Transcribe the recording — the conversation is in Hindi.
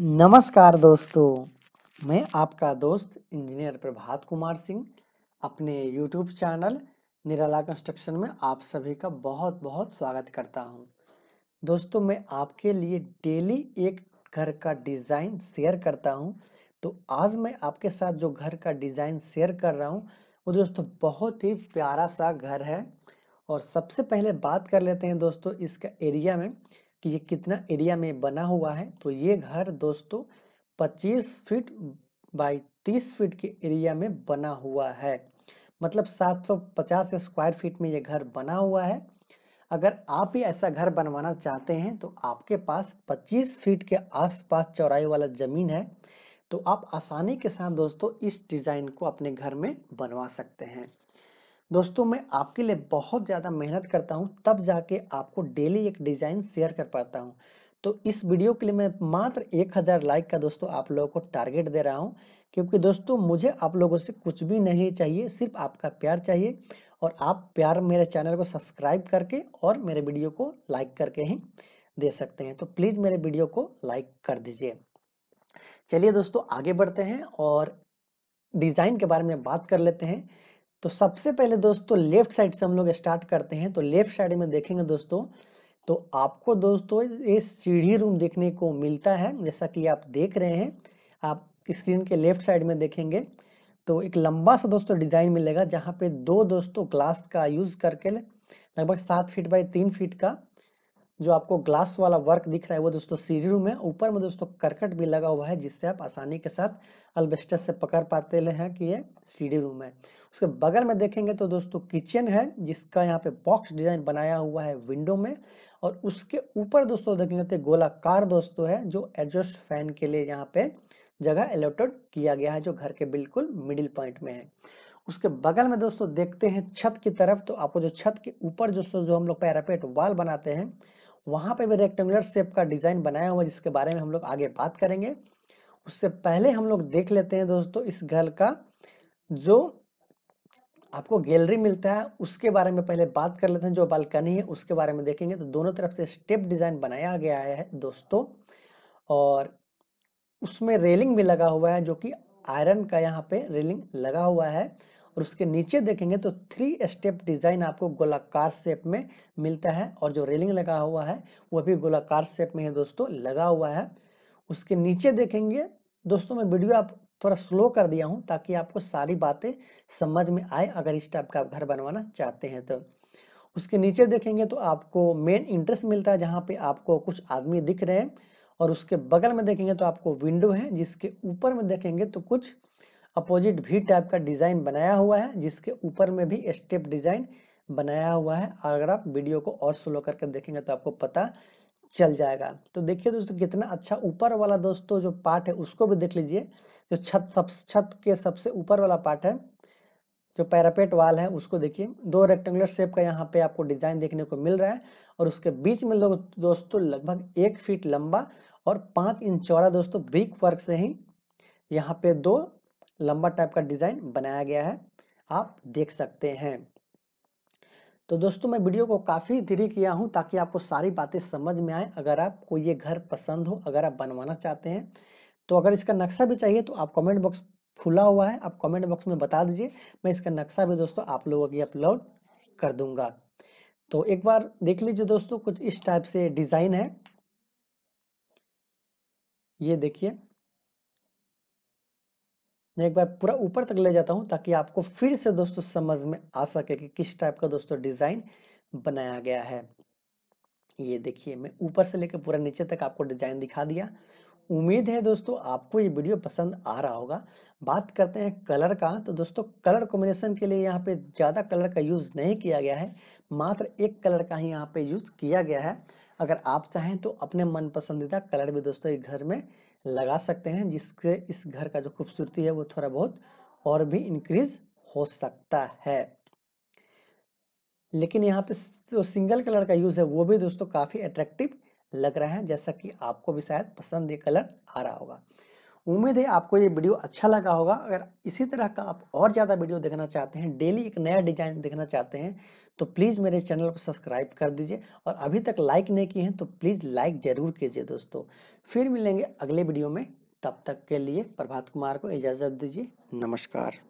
नमस्कार दोस्तों मैं आपका दोस्त इंजीनियर प्रभात कुमार सिंह अपने यूट्यूब चैनल निराला कंस्ट्रक्शन में आप सभी का बहुत बहुत स्वागत करता हूं दोस्तों मैं आपके लिए डेली एक घर का डिज़ाइन शेयर करता हूं तो आज मैं आपके साथ जो घर का डिज़ाइन शेयर कर रहा हूं वो दोस्तों बहुत ही प्यारा सा घर है और सबसे पहले बात कर लेते हैं दोस्तों इसका एरिया में कि ये कितना एरिया में बना हुआ है तो ये घर दोस्तों 25 फीट बाई 30 फीट के एरिया में बना हुआ है मतलब 750 स्क्वायर फीट में ये घर बना हुआ है अगर आप ही ऐसा घर बनवाना चाहते हैं तो आपके पास 25 फीट के आसपास चौराई वाला ज़मीन है तो आप आसानी के साथ दोस्तों इस डिज़ाइन को अपने घर में बनवा सकते हैं दोस्तों मैं आपके लिए बहुत ज़्यादा मेहनत करता हूँ तब जाके आपको डेली एक डिज़ाइन शेयर कर पाता हूँ तो इस वीडियो के लिए मैं मात्र एक हज़ार लाइक का दोस्तों आप लोगों को टारगेट दे रहा हूँ क्योंकि दोस्तों मुझे आप लोगों से कुछ भी नहीं चाहिए सिर्फ आपका प्यार चाहिए और आप प्यार मेरे चैनल को सब्सक्राइब करके और मेरे वीडियो को लाइक करके ही दे सकते हैं तो प्लीज़ मेरे वीडियो को लाइक कर दीजिए चलिए दोस्तों आगे बढ़ते हैं और डिज़ाइन के बारे में बात कर लेते हैं तो सबसे पहले दोस्तों लेफ्ट साइड से हम लोग स्टार्ट करते हैं तो लेफ्ट साइड में देखेंगे दोस्तों तो आपको दोस्तों ये सीढ़ी रूम देखने को मिलता है जैसा कि आप देख रहे हैं आप स्क्रीन के लेफ्ट साइड में देखेंगे तो एक लंबा सा दोस्तों डिज़ाइन मिलेगा जहाँ पे दो दोस्तों ग्लास का यूज़ करके लगभग सात फीट बाई तीन फीट का जो आपको ग्लास वाला वर्क दिख रहा है वो दोस्तों सीढ़ी रूम है ऊपर में दोस्तों करकट भी लगा हुआ है जिससे आप आसानी के साथ अल्बेस्टस से पकड़ पाते हैं कि ये सीढ़ी रूम है उसके बगल में देखेंगे तो दोस्तों किचन है जिसका यहाँ पे बॉक्स डिजाइन बनाया हुआ है विंडो में और उसके ऊपर दोस्तों देखेंगे तो गोलाकार दोस्तों है जो एडजस्ट फैन के लिए यहाँ पे जगह एलोटेड किया गया है जो घर के बिल्कुल मिडिल पॉइंट में है उसके बगल में दोस्तों देखते हैं छत की तरफ तो आपको जो छत के ऊपर दोस्तों जो हम लोग पैरापेट वाल बनाते हैं वहां पे भी रेक्टेंगुलर शेप का डिजाइन बनाया हुआ जिसके बारे में हम लोग आगे बात करेंगे उससे पहले हम लोग देख लेते हैं दोस्तों इस घर का जो आपको गैलरी मिलता है उसके बारे में पहले बात कर लेते हैं जो बालकनी है उसके बारे में देखेंगे तो दोनों तरफ से स्टेप डिजाइन बनाया गया है दोस्तों और उसमें रेलिंग भी लगा हुआ है जो कि आयरन का यहाँ पे रेलिंग लगा हुआ है और उसके नीचे देखेंगे तो थ्री स्टेप डिजाइन आपको गोलाकार शेप में मिलता है और जो रेलिंग लगा हुआ है वह भी गोलाकार शेप में है दोस्तों लगा हुआ है उसके नीचे देखेंगे दोस्तों मैं वीडियो आप थोड़ा स्लो कर दिया हूं ताकि आपको सारी बातें समझ में आए अगर इस टाइप का आप घर बनवाना चाहते हैं तो उसके नीचे देखेंगे तो आपको मेन इंटरेस्ट मिलता है जहाँ पे आपको कुछ आदमी दिख रहे हैं और उसके बगल में देखेंगे तो आपको विंडो है जिसके ऊपर में देखेंगे तो कुछ अपोजिट भी टाइप का डिज़ाइन बनाया हुआ है जिसके ऊपर में भी स्टेप डिज़ाइन बनाया हुआ है अगर आप वीडियो को और स्लो करके देखेंगे तो आपको पता चल जाएगा तो देखिए दोस्तों कितना अच्छा ऊपर वाला दोस्तों जो पार्ट है उसको भी देख लीजिए जो छत सब छत के सबसे ऊपर वाला पार्ट है जो पैरापेट वाल है उसको देखिए दो रेक्टेंगुलर शेप का यहाँ पे आपको डिजाइन देखने को मिल रहा है और उसके बीच में लोग दोस्तों लगभग एक फीट लंबा और पाँच इंच चौड़ा दोस्तों ब्रिक वर्क से ही यहाँ पे दो लंबा टाइप का डिज़ाइन बनाया गया है आप देख सकते हैं तो दोस्तों मैं वीडियो को काफ़ी धीरे किया हूं ताकि आपको सारी बातें समझ में आए अगर आपको ये घर पसंद हो अगर आप बनवाना चाहते हैं तो अगर इसका नक्शा भी चाहिए तो आप कमेंट बॉक्स खुला हुआ है आप कमेंट बॉक्स में बता दीजिए मैं इसका नक्शा भी दोस्तों आप लोगों की अपलोड कर दूंगा तो एक बार देख लीजिए दोस्तों कुछ इस टाइप से डिज़ाइन है ये देखिए मैं एक बार पूरा ऊपर तक ले जाता हूँ ताकि आपको फिर से दोस्तों समझ में आ सके कि किस टाइप का दोस्तों डिज़ाइन बनाया गया है ये देखिए मैं ऊपर से लेकर पूरा नीचे तक आपको डिज़ाइन दिखा दिया उम्मीद है दोस्तों आपको ये वीडियो पसंद आ रहा होगा बात करते हैं कलर का तो दोस्तों कलर कॉम्बिनेशन के लिए यहाँ पे ज़्यादा कलर का यूज़ नहीं किया गया है मात्र एक कलर का ही यहाँ पे यूज़ किया गया है अगर आप चाहें तो अपने मन पसंदीदा कलर भी दोस्तों इस घर में लगा सकते हैं जिससे इस घर का जो खूबसूरती है वो थोड़ा बहुत और भी इंक्रीज हो सकता है लेकिन यहाँ पे जो सिंगल कलर का यूज़ है वो भी दोस्तों काफ़ी अट्रैक्टिव लग रहा है जैसा कि आपको भी शायद पसंद ये कलर आ रहा होगा उम्मीद है आपको ये वीडियो अच्छा लगा होगा अगर इसी तरह का आप और ज़्यादा वीडियो देखना चाहते हैं डेली एक नया डिजाइन देखना चाहते हैं तो प्लीज़ मेरे चैनल को सब्सक्राइब कर दीजिए और अभी तक लाइक नहीं किए हैं तो प्लीज़ लाइक ज़रूर कीजिए दोस्तों फिर मिलेंगे अगले वीडियो में तब तक के लिए प्रभात कुमार को इजाज़त दीजिए नमस्कार